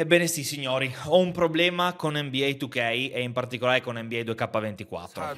Ebbene sì, signori, ho un problema con NBA 2K e in particolare con NBA 2K24.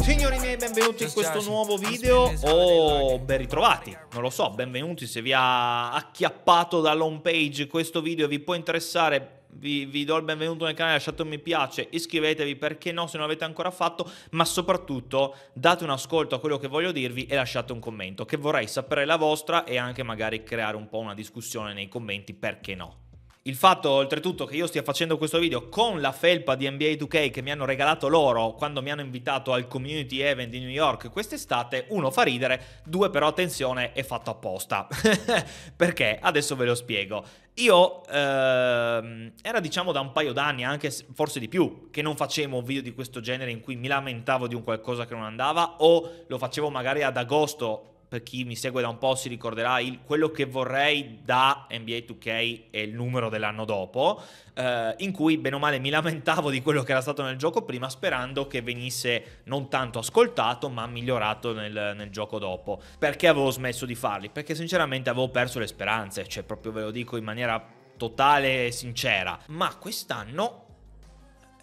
Signori miei, benvenuti in questo nuovo video o oh, ben ritrovati, non lo so, benvenuti se vi ha acchiappato dall'home page questo video vi può interessare vi, vi, do il benvenuto nel canale, lasciate un mi piace, iscrivetevi perché no se non l'avete ancora fatto, ma soprattutto date un ascolto a quello che voglio dirvi e lasciate un commento, che vorrei sapere la vostra e anche magari creare un po' una discussione nei commenti, perché no. Il fatto oltretutto che io stia facendo questo video con la felpa di NBA 2K che mi hanno regalato loro quando mi hanno invitato al community event di New York quest'estate, uno fa ridere, due però attenzione è fatto apposta. Perché? Adesso ve lo spiego. Io ehm, era diciamo da un paio d'anni, anche forse di più, che non facevo un video di questo genere in cui mi lamentavo di un qualcosa che non andava o lo facevo magari ad agosto per chi mi segue da un po' si ricorderà il, quello che vorrei da NBA 2K e il numero dell'anno dopo, eh, in cui bene o male mi lamentavo di quello che era stato nel gioco prima sperando che venisse non tanto ascoltato ma migliorato nel, nel gioco dopo. Perché avevo smesso di farli? Perché sinceramente avevo perso le speranze, cioè proprio ve lo dico in maniera totale e sincera, ma quest'anno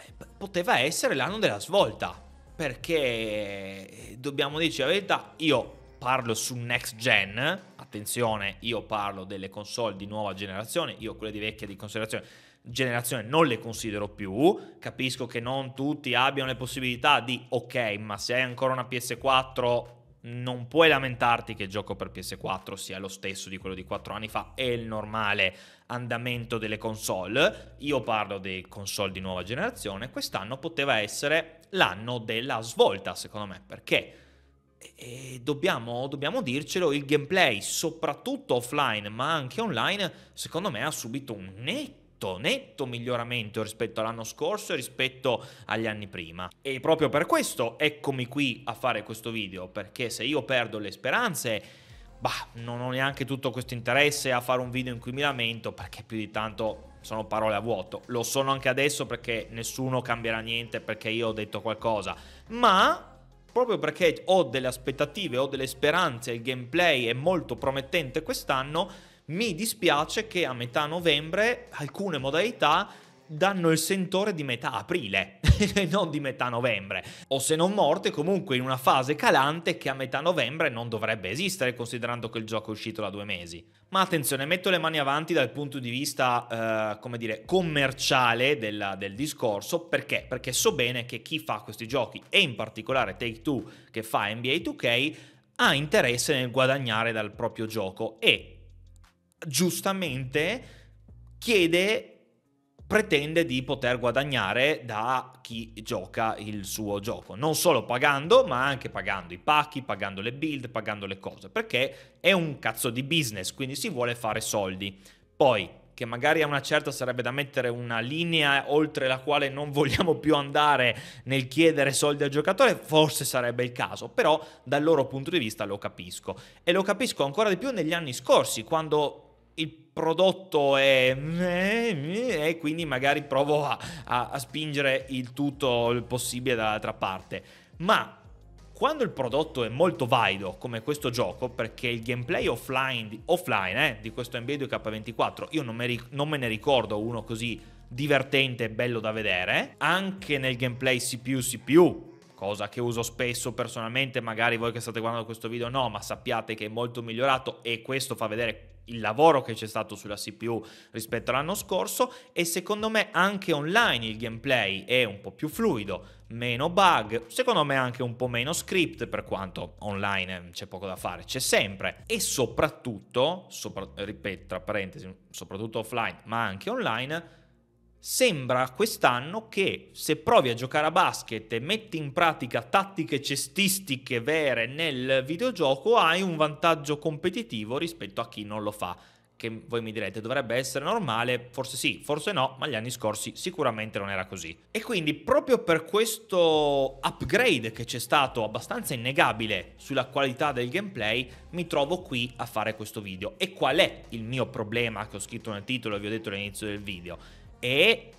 eh, poteva essere l'anno della svolta perché eh, dobbiamo dirci la verità, io parlo su next gen, attenzione, io parlo delle console di nuova generazione, io quelle di vecchia di considerazione generazione non le considero più, capisco che non tutti abbiano le possibilità di ok, ma se hai ancora una PS4 non puoi lamentarti che il gioco per PS4 sia lo stesso di quello di 4 anni fa, è il normale andamento delle console. Io parlo dei console di nuova generazione, quest'anno poteva essere l'anno della svolta, secondo me, perché e dobbiamo, dobbiamo, dircelo, il gameplay, soprattutto offline ma anche online, secondo me ha subito un netto, netto miglioramento rispetto all'anno scorso e rispetto agli anni prima. E proprio per questo eccomi qui a fare questo video, perché se io perdo le speranze, bah, non ho neanche tutto questo interesse a fare un video in cui mi lamento, perché più di tanto sono parole a vuoto. Lo sono anche adesso perché nessuno cambierà niente perché io ho detto qualcosa, ma proprio perché ho delle aspettative, ho delle speranze, il gameplay è molto promettente quest'anno, mi dispiace che a metà novembre alcune modalità danno il sentore di metà aprile e non di metà novembre, o se non morte comunque in una fase calante che a metà novembre non dovrebbe esistere considerando che il gioco è uscito da due mesi. Ma attenzione, metto le mani avanti dal punto di vista, eh, come dire, commerciale della, del discorso, perché? Perché so bene che chi fa questi giochi, e in particolare Take Two che fa NBA 2K, ha interesse nel guadagnare dal proprio gioco e giustamente chiede pretende di poter guadagnare da chi gioca il suo gioco, non solo pagando, ma anche pagando i pacchi, pagando le build, pagando le cose, perché è un cazzo di business, quindi si vuole fare soldi. Poi, che magari a una certa sarebbe da mettere una linea oltre la quale non vogliamo più andare nel chiedere soldi al giocatore, forse sarebbe il caso, però dal loro punto di vista lo capisco e lo capisco ancora di più negli anni scorsi, quando il prodotto è... Eh, eh, e quindi magari provo a, a, a spingere il tutto il possibile dall'altra parte. Ma quando il prodotto è molto valido, come questo gioco, perché il gameplay offline, offline eh, di questo NBA 2K24, io non, me, non me ne ricordo uno così divertente e bello da vedere, anche nel gameplay CPU-CPU, cosa che uso spesso personalmente, magari voi che state guardando questo video no, ma sappiate che è molto migliorato e questo fa vedere il lavoro che c'è stato sulla CPU rispetto all'anno scorso e secondo me anche online il gameplay è un po' più fluido, meno bug, secondo me anche un po' meno script per quanto online c'è poco da fare, c'è sempre e soprattutto, sopra, ripeto tra parentesi, soprattutto offline ma anche online sembra quest'anno che se provi a giocare a basket e metti in pratica tattiche cestistiche vere nel videogioco hai un vantaggio competitivo rispetto a chi non lo fa. Che voi mi direte dovrebbe essere normale, forse sì, forse no, ma gli anni scorsi sicuramente non era così. E quindi proprio per questo upgrade che c'è stato abbastanza innegabile sulla qualità del gameplay, mi trovo qui a fare questo video. E qual è il mio problema che ho scritto nel titolo e vi ho detto all'inizio del video? e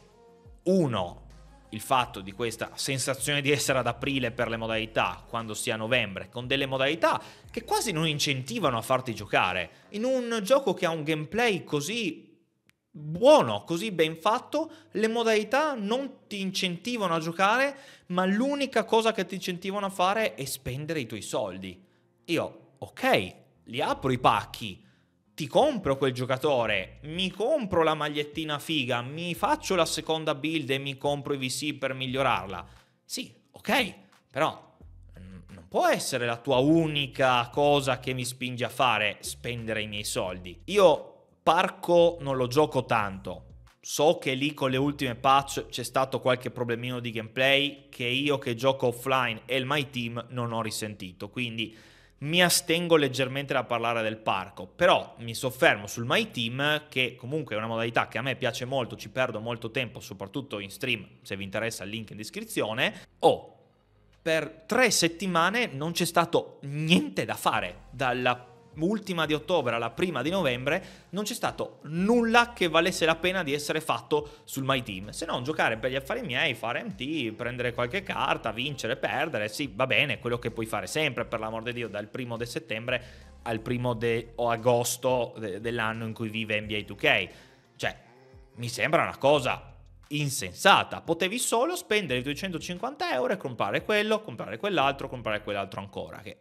uno, il fatto di questa sensazione di essere ad aprile per le modalità, quando sia novembre, con delle modalità che quasi non incentivano a farti giocare, in un gioco che ha un gameplay così buono, così ben fatto, le modalità non ti incentivano a giocare, ma l'unica cosa che ti incentivano a fare è spendere i tuoi soldi. Io, ok, li apro i pacchi, ti compro quel giocatore, mi compro la magliettina figa, mi faccio la seconda build e mi compro i VC per migliorarla. Sì, ok, però non può essere la tua unica cosa che mi spinge a fare spendere i miei soldi. Io parco non lo gioco tanto. So che lì con le ultime patch c'è stato qualche problemino di gameplay che io che gioco offline e il my team non ho risentito, quindi mi astengo leggermente da parlare del parco, però mi soffermo sul My Team, che comunque è una modalità che a me piace molto, ci perdo molto tempo, soprattutto in stream, se vi interessa il link in descrizione. Oh, per tre settimane non c'è stato niente da fare, dalla ultima di ottobre alla prima di novembre, non c'è stato nulla che valesse la pena di essere fatto sul My Team, se non giocare per gli affari miei, fare MT, prendere qualche carta, vincere, perdere, sì, va bene, quello che puoi fare sempre, per l'amor di Dio, dal primo di settembre al primo de, o agosto de, dell'anno in cui vive NBA 2K. Cioè, mi sembra una cosa insensata. Potevi solo spendere i 250 euro e comprare quello, comprare quell'altro, comprare quell'altro ancora. Che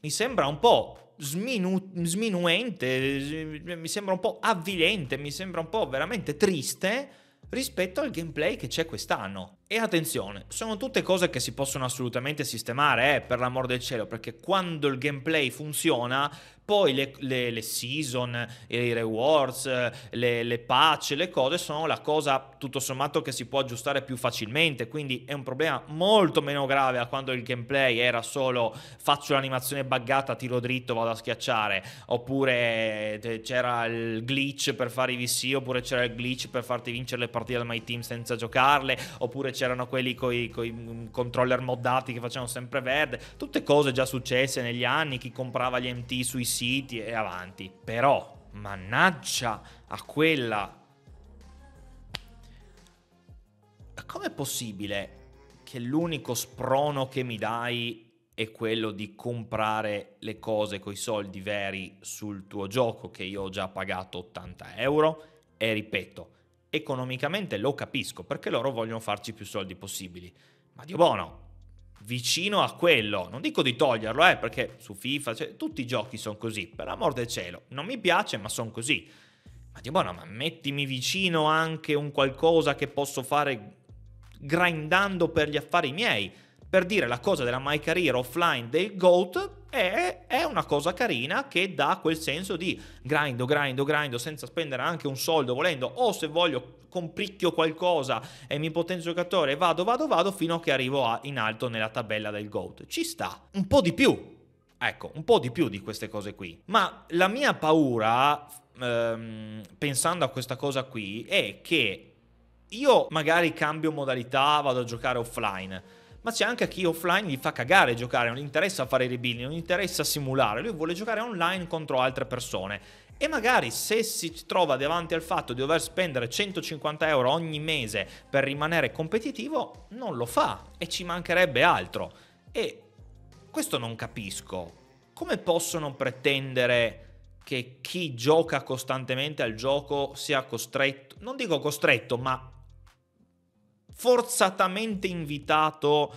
mi sembra un po' sminu- sminuente, eh, mi sembra un po' avvilente, mi sembra un po' veramente triste rispetto al gameplay che c'è quest'anno. E attenzione, sono tutte cose che si possono assolutamente sistemare, eh, per l'amor del cielo, perché quando il gameplay funziona poi le, le, le season, i rewards, le, le patch, le cose sono la cosa tutto sommato che si può aggiustare più facilmente, quindi è un problema molto meno grave a quando il gameplay era solo faccio l'animazione buggata, tiro dritto, vado a schiacciare, oppure eh, c'era il glitch per fare i VC, oppure c'era il glitch per farti vincere le partite al My Team senza giocarle, oppure c'erano quelli con i mm, controller moddati che facevano sempre verde, tutte cose già successe negli anni, chi comprava gli MT sui City e avanti. Però, mannaggia a quella... Com'è possibile che l'unico sprono che mi dai è quello di comprare le cose coi soldi veri sul tuo gioco che io ho già pagato 80 euro? E ripeto, economicamente lo capisco perché loro vogliono farci più soldi possibili. Ma Dio buono, vicino a quello. Non dico di toglierlo, eh, perché su FIFA, cioè, tutti i giochi sono così, per amor del cielo. Non mi piace, ma sono così. Ma Dio buono, ma mettimi vicino anche un qualcosa che posso fare grindando per gli affari miei per dire la cosa della My Career Offline del GOAT è, è una cosa carina che dà quel senso di grindo, grindo, grindo senza spendere anche un soldo volendo o se voglio compricchio qualcosa e mi potenzio giocatore vado, vado, vado fino a che arrivo a, in alto nella tabella del GOAT. Ci sta un po' di più. Ecco, un po' di più di queste cose qui. Ma la mia paura, ehm, pensando a questa cosa qui, è che io magari cambio modalità, vado a giocare offline ma c'è anche chi offline gli fa cagare giocare, non gli interessa fare i rebuilding, non gli interessa simulare, lui vuole giocare online contro altre persone. E magari se si trova davanti al fatto di dover spendere 150 euro ogni mese per rimanere competitivo, non lo fa e ci mancherebbe altro. E questo non capisco. Come possono pretendere che chi gioca costantemente al gioco sia costretto, non dico costretto, ma forzatamente invitato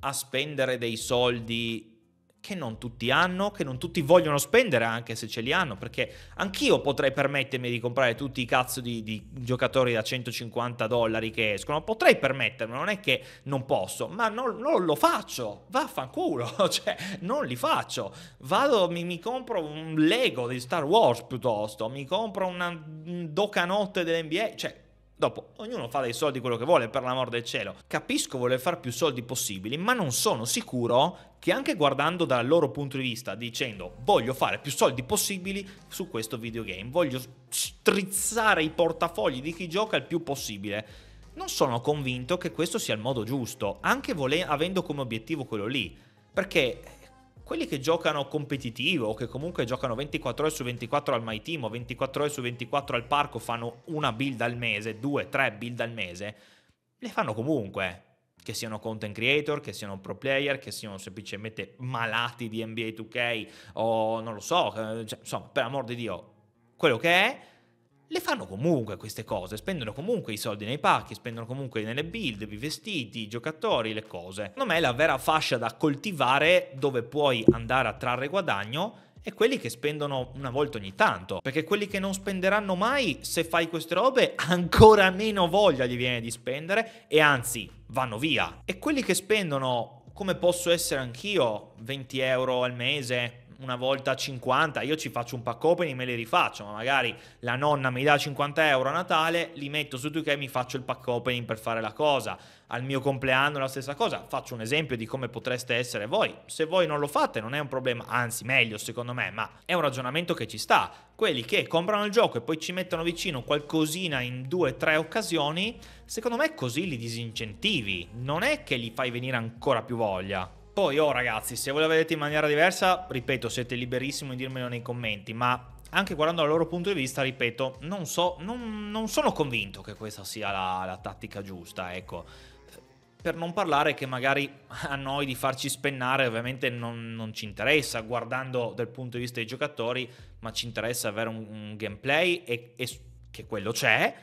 a spendere dei soldi che non tutti hanno, che non tutti vogliono spendere anche se ce li hanno, perché anch'io potrei permettermi di comprare tutti i cazzo di, di giocatori da 150 dollari che escono, potrei permettermi, non è che non posso, ma non, non lo faccio, vaffanculo, cioè non li faccio, vado, mi, mi, compro un Lego di Star Wars piuttosto, mi compro una un docanotte dell'NBA, cioè Dopo, ognuno fa dei soldi quello che vuole, per l'amor del cielo. Capisco voler fare più soldi possibili, ma non sono sicuro che anche guardando dal loro punto di vista, dicendo voglio fare più soldi possibili su questo videogame, voglio strizzare i portafogli di chi gioca il più possibile, non sono convinto che questo sia il modo giusto, anche vole- avendo come obiettivo quello lì. Perché quelli che giocano competitivo, che comunque giocano 24 ore su 24 al My Team o 24 ore su 24 al parco, fanno una build al mese, due, tre build al mese, le fanno comunque. Che siano content creator, che siano pro player, che siano semplicemente malati di NBA 2K o non lo so, eh, cioè, insomma, per amor di Dio, quello che è le fanno comunque queste cose, spendono comunque i soldi nei pacchi, spendono comunque nelle build, i vestiti, i giocatori, le cose. Secondo me la vera fascia da coltivare dove puoi andare a trarre guadagno e quelli che spendono una volta ogni tanto, perché quelli che non spenderanno mai, se fai queste robe, ancora meno voglia gli viene di spendere e anzi vanno via. E quelli che spendono, come posso essere anch'io, 20 euro al mese, una volta 50, io ci faccio un pack opening e me li rifaccio, ma magari la nonna mi dà 50 euro a Natale, li metto su 2K e mi faccio il pack opening per fare la cosa. Al mio compleanno la stessa cosa, faccio un esempio di come potreste essere voi. Se voi non lo fate non è un problema, anzi meglio secondo me, ma è un ragionamento che ci sta. Quelli che comprano il gioco e poi ci mettono vicino qualcosina in due o tre occasioni, secondo me così li disincentivi, non è che gli fai venire ancora più voglia. Poi, oh ragazzi, se voi la vedete in maniera diversa, ripeto, siete liberissimi di dirmelo nei commenti, ma anche guardando dal loro punto di vista, ripeto, non, so, non, non sono convinto che questa sia la, la tattica giusta, ecco. Per non parlare che magari a noi di farci spennare ovviamente non, non, ci interessa guardando dal punto di vista dei giocatori, ma ci interessa avere un, un gameplay e, e che quello c'è,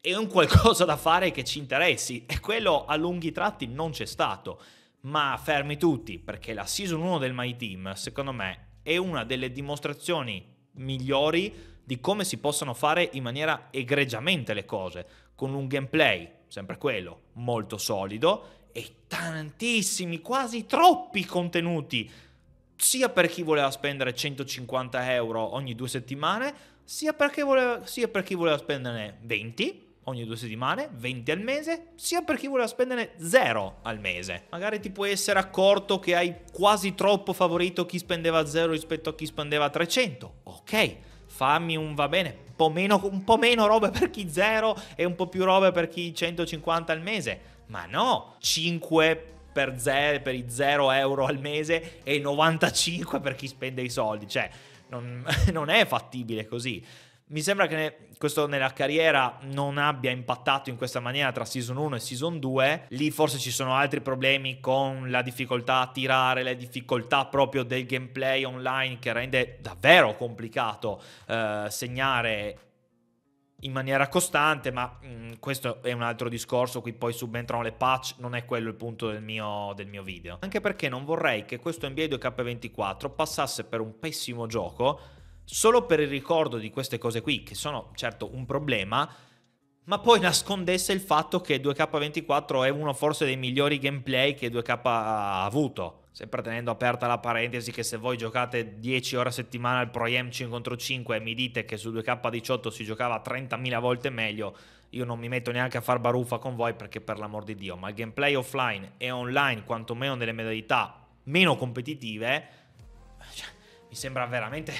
e un qualcosa da fare che ci interessi. E quello a lunghi tratti non c'è stato ma fermi tutti perché la season 1 del My Team, secondo me, è una delle dimostrazioni migliori di come si possono fare in maniera egregiamente le cose, con un gameplay, sempre quello, molto solido e tantissimi, quasi troppi contenuti, sia per chi voleva spendere 150 euro ogni due settimane, sia per chi voleva, sia per chi voleva spenderne 20 ogni due settimane, 20 al mese, sia per chi voleva spendere 0 al mese. Magari ti puoi essere accorto che hai quasi troppo favorito chi spendeva 0 rispetto a chi spendeva 300. Ok, fammi un va bene, un po' meno, un po meno robe per chi 0 e un po' più robe per chi 150 al mese. Ma no, 5 per, zero, per i 0 euro al mese e 95 per chi spende i soldi. Cioè, non, non è fattibile così. Mi sembra che ne, questo nella carriera non abbia impattato in questa maniera tra season 1 e season 2. Lì forse ci sono altri problemi con la difficoltà a tirare, le difficoltà proprio del gameplay online che rende davvero complicato eh, segnare in maniera costante, ma mh, mm, questo è un altro discorso, qui poi subentrano le patch, non è quello il punto del mio, del mio video. Anche perché non vorrei che questo NBA 2K24 passasse per un pessimo gioco solo per il ricordo di queste cose qui, che sono certo un problema, ma poi nascondesse il fatto che 2K24 è uno forse dei migliori gameplay che 2K ha avuto. Sempre tenendo aperta la parentesi che se voi giocate 10 ore a settimana al Pro Am 5 contro 5 e mi dite che su 2K18 si giocava 30.000 volte meglio, io non mi metto neanche a far baruffa con voi perché per l'amor di Dio, ma il gameplay offline e online, quantomeno nelle modalità meno competitive, cioè, mi sembra veramente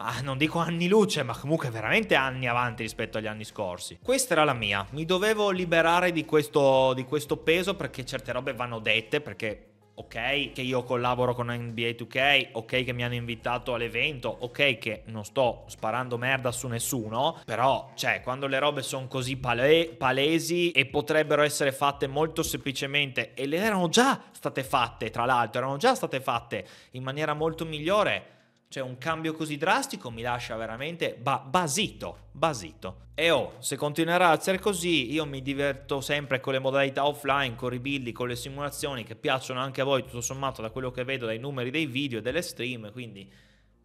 ma non dico anni luce, ma comunque veramente anni avanti rispetto agli anni scorsi. Questa era la mia, mi dovevo liberare di questo, di questo peso perché certe robe vanno dette, perché ok che io collaboro con NBA 2K, ok che mi hanno invitato all'evento, ok che non sto sparando merda su nessuno, però cioè quando le robe sono così pale- palesi e potrebbero essere fatte molto semplicemente e le erano già state fatte, tra l'altro erano già state fatte in maniera molto migliore cioè un cambio così drastico mi lascia veramente ba- basito, basito. E oh, se continuerà a essere così, io mi diverto sempre con le modalità offline, con i build, con le simulazioni che piacciono anche a voi, tutto sommato, da quello che vedo dai numeri dei video e delle stream, quindi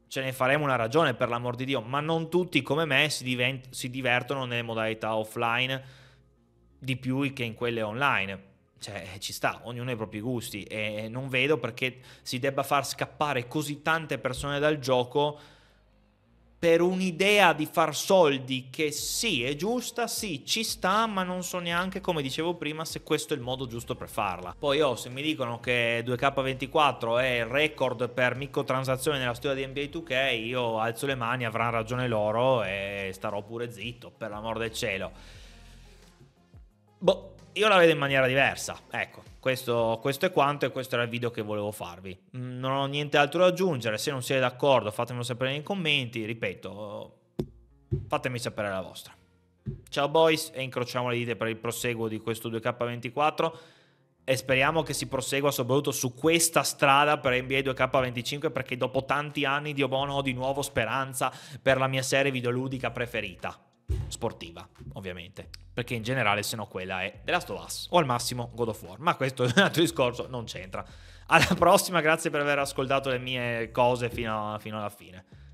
ce ne faremo una ragione per l'amor di Dio, ma non tutti come me si, divent- si divertono nelle modalità offline di più che in quelle online cioè, eh, ci sta, ognuno ha i propri gusti e non vedo perché si debba far scappare così tante persone dal gioco per un'idea di far soldi che sì, è giusta, sì, ci sta, ma non so neanche, come dicevo prima, se questo è il modo giusto per farla. Poi oh, se mi dicono che 2K24 è il record per microtransazioni nella storia di NBA 2K, io alzo le mani, avranno ragione loro e starò pure zitto, per l'amor del cielo. Boh, io la vedo in maniera diversa. Ecco, questo, questo, è quanto e questo era il video che volevo farvi. Mm, non ho niente altro da aggiungere, se non siete d'accordo fatemelo sapere nei commenti, ripeto, fatemi sapere la vostra. Ciao boys e incrociamo le dita per il proseguo di questo 2K24 e speriamo che si prosegua soprattutto su questa strada per NBA 2K25 perché dopo tanti anni di Obono ho di nuovo speranza per la mia serie videoludica preferita sportiva, ovviamente, perché in generale se no quella è The Last of Us o al massimo God of War, ma questo è un altro discorso, non c'entra. Alla prossima, grazie per aver ascoltato le mie cose fino, a, fino alla fine.